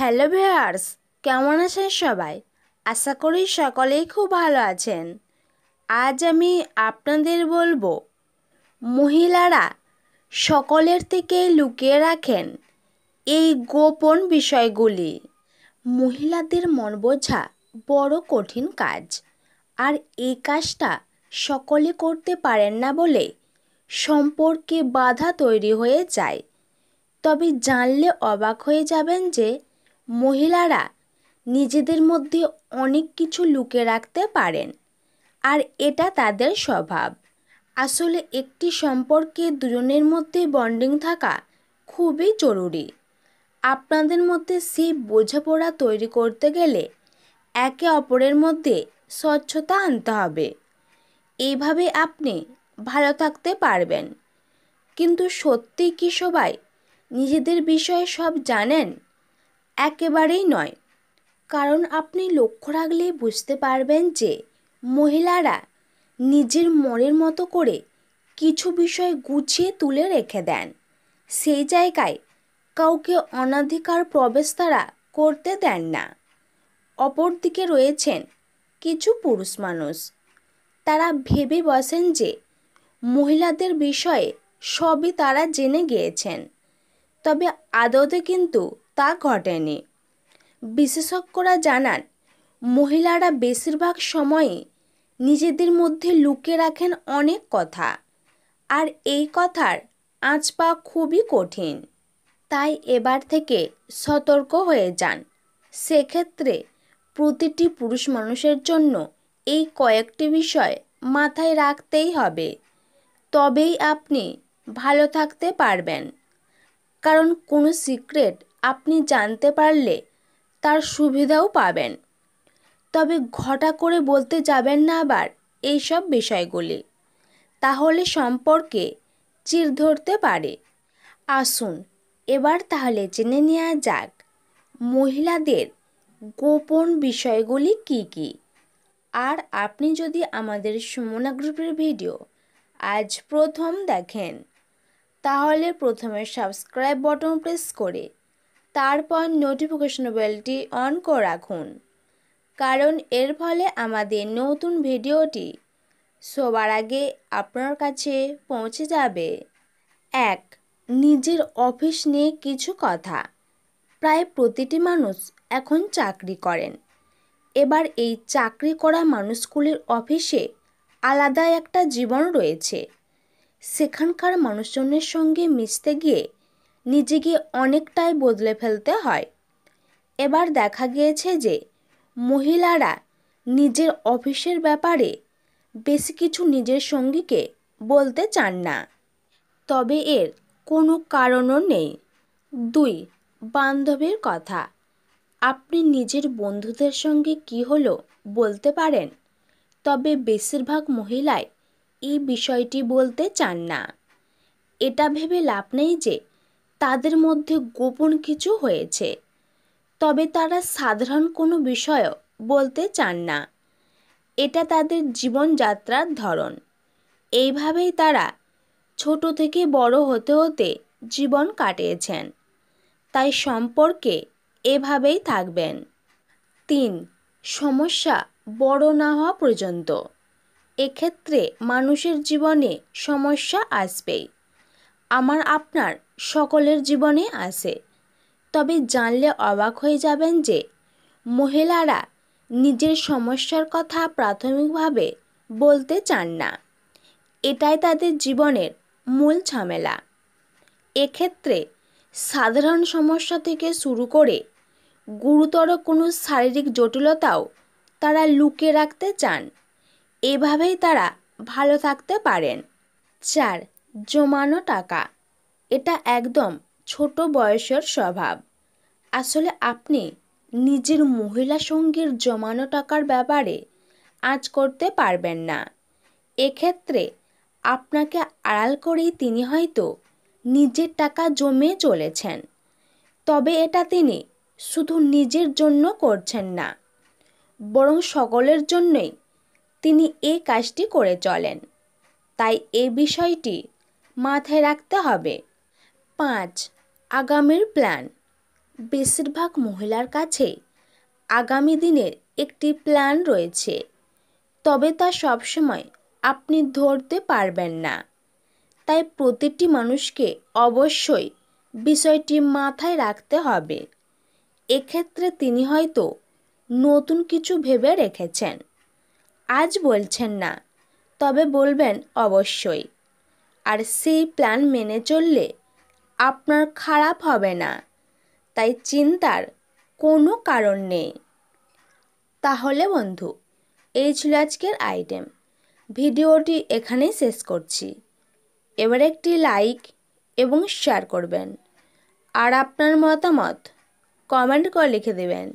hello ভেয়ার্স কেমন আছেন সবাই আশা করি সকলেই খুব ভালো আছেন আজ আমি আপনাদের বলবো মহিলারা সকলের থেকে লুকিয়ে রাখেন এই গোপন বিষয়গুলি মহিলাদের মন বোঝা বড় কঠিন কাজ আর এই কাজটা সকলে করতে পারেন না বলে সম্পর্কে বাধা তৈরি হয়ে যায় তবে জানলে অবাক হয়ে যাবেন যে মহিলারা নিজেদের মধ্যে অনেক কিছু লুকে রাখতে পারেন আর এটা তাদের স্বভাব আসলে একটি সম্পর্কে দুজনের মধ্যে বন্ডিং থাকা খুবই জরুরি আপনাদের মধ্যে সেই বোঝাপড়া তৈরি করতে গেলে একে অপরের মধ্যে স্বচ্ছতা আনতে হবে এইভাবে আপনি ভালো থাকতে পারবেন কিন্তু সত্যি কি সবাই নিজেদের বিষয়ে সব জানেন একেবারেই নয় কারণ আপনি লক্ষ্য রাখলে বুঝতে পারবেন যে মহিলারা নিজের মনের মতো করে কিছু বিষয় গুছিয়ে তুলে রেখে দেন সেই জায়গায় কাউকে অনাধিকার প্রবেশ তারা করতে দেন না অপরদিকে রয়েছেন কিছু পুরুষ মানুষ তারা ভেবে বসেন যে মহিলাদের বিষয়ে সবই তারা জেনে গিয়েছেন তবে আদতে কিন্তু তা ঘটেনি বিশেষজ্ঞরা জানান মহিলারা বেশিরভাগ সময়ে নিজেদের মধ্যে লুকে রাখেন অনেক কথা আর এই কথার আঁচ পাওয়া খুবই কঠিন তাই এবার থেকে সতর্ক হয়ে যান সেক্ষেত্রে প্রতিটি পুরুষ মানুষের জন্য এই কয়েকটি বিষয় মাথায় রাখতেই হবে তবেই আপনি ভালো থাকতে পারবেন কারণ কোনো সিক্রেট আপনি জানতে পারলে তার সুবিধাও পাবেন তবে ঘটা করে বলতে যাবেন না আবার এইসব বিষয়গুলি তাহলে সম্পর্কে চির ধরতে পারে আসুন এবার তাহলে জেনে নেওয়া যাক মহিলাদের গোপন বিষয়গুলি কি কি আর আপনি যদি আমাদের সুমনা গ্রুপের ভিডিও আজ প্রথম দেখেন তাহলে প্রথমে সাবস্ক্রাইব বটন প্রেস করে তারপর নোটিফিকেশন বেলটি অন করে রাখুন কারণ এর ফলে আমাদের নতুন ভিডিওটি সবার আগে আপনার কাছে পৌঁছে যাবে এক নিজের অফিস নিয়ে কিছু কথা প্রায় প্রতিটি মানুষ এখন চাকরি করেন এবার এই চাকরি করা মানুষগুলির অফিসে আলাদা একটা জীবন রয়েছে সেখানকার মানুষজনের সঙ্গে মিশতে গিয়ে নিজেকে অনেকটাই বদলে ফেলতে হয় এবার দেখা গিয়েছে যে মহিলারা নিজের অফিসের ব্যাপারে বেশি কিছু নিজের সঙ্গীকে বলতে চান না তবে এর কোনো কারণও নেই দুই বান্ধবীর কথা আপনি নিজের বন্ধুদের সঙ্গে কি হলো বলতে পারেন তবে বেশিরভাগ মহিলাই এই বিষয়টি বলতে চান না এটা ভেবে লাভ নেই যে তাদের মধ্যে গোপন কিছু হয়েছে তবে তারা সাধারণ কোনো বিষয় বলতে চান না এটা তাদের জীবনযাত্রার ধরন এইভাবেই তারা ছোট থেকে বড় হতে হতে জীবন কাটিয়েছেন তাই সম্পর্কে এভাবেই থাকবেন তিন সমস্যা বড় না হওয়া পর্যন্ত এক্ষেত্রে মানুষের জীবনে সমস্যা আসবেই আমার আপনার সকলের জীবনে আসে তবে জানলে অবাক হয়ে যাবেন যে মহিলারা নিজের সমস্যার কথা প্রাথমিকভাবে বলতে চান না এটাই তাদের জীবনের মূল ঝামেলা এক্ষেত্রে সাধারণ সমস্যা থেকে শুরু করে গুরুতর কোনো শারীরিক জটিলতাও তারা লুকিয়ে রাখতে চান এভাবেই তারা ভালো থাকতে পারেন চার জমানো টাকা এটা একদম ছোট বয়সের স্বভাব আসলে আপনি নিজের মহিলা সঙ্গীর জমানো টাকার ব্যাপারে আজ করতে পারবেন না এক্ষেত্রে আপনাকে আড়াল করেই তিনি হয়তো নিজের টাকা জমে চলেছেন তবে এটা তিনি শুধু নিজের জন্য করছেন না বরং সকলের জন্যই তিনি এই কাজটি করে চলেন তাই এই বিষয়টি মাথায় রাখতে হবে পাঁচ আগামীর প্ল্যান বেশিরভাগ মহিলার কাছে আগামী দিনের একটি প্ল্যান রয়েছে তবে তা সবসময় আপনি ধরতে পারবেন না তাই প্রতিটি মানুষকে অবশ্যই বিষয়টি মাথায় রাখতে হবে এক্ষেত্রে তিনি হয়তো নতুন কিছু ভেবে রেখেছেন আজ বলছেন না তবে বলবেন অবশ্যই আর সেই প্ল্যান মেনে চললে আপনার খারাপ হবে না তাই চিন্তার কোনো কারণ নেই তাহলে বন্ধু এই ছিল আজকের আইটেম ভিডিওটি এখানেই শেষ করছি এবার একটি লাইক এবং শেয়ার করবেন আর আপনার মতামত কমেন্ট করে লিখে দেবেন